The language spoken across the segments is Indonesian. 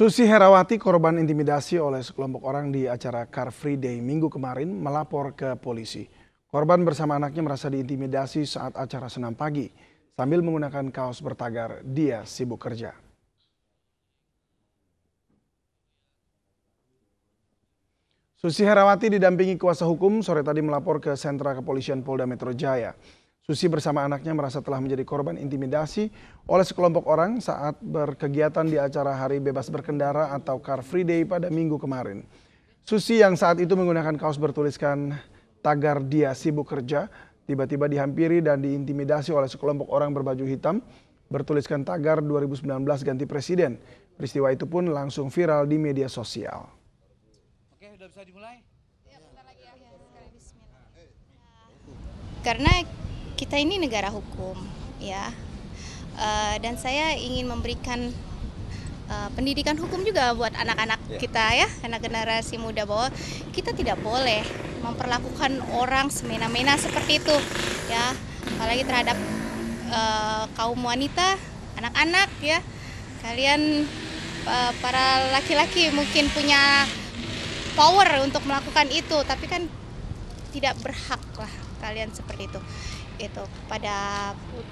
Susi Herawati, korban intimidasi oleh sekelompok orang di acara Car Free Day minggu kemarin, melapor ke polisi. Korban bersama anaknya merasa diintimidasi saat acara senam pagi. Sambil menggunakan kaos bertagar, dia sibuk kerja. Susi Herawati didampingi kuasa hukum sore tadi melapor ke Sentra Kepolisian Polda Metro Jaya. Susi bersama anaknya merasa telah menjadi korban intimidasi oleh sekelompok orang saat berkegiatan di acara Hari Bebas Berkendara atau Car Free Day pada minggu kemarin. Susi yang saat itu menggunakan kaos bertuliskan tagar dia sibuk kerja, tiba-tiba dihampiri dan diintimidasi oleh sekelompok orang berbaju hitam bertuliskan tagar 2019 ganti presiden. Peristiwa itu pun langsung viral di media sosial. Oke, sudah bisa dimulai? Ya, lagi ya. Karena kita ini negara hukum, ya. Uh, dan saya ingin memberikan uh, pendidikan hukum juga buat anak-anak yeah. kita ya, anak generasi muda bahwa kita tidak boleh memperlakukan orang semena-mena seperti itu ya, apalagi terhadap uh, kaum wanita, anak-anak ya. Kalian uh, para laki-laki mungkin punya power untuk melakukan itu, tapi kan tidak berhak lah kalian seperti itu itu pada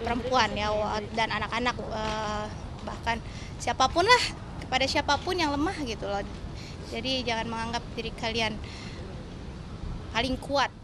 perempuan ya dan anak-anak eh, bahkan siapapun lah kepada siapapun yang lemah gitu loh jadi jangan menganggap diri kalian paling kuat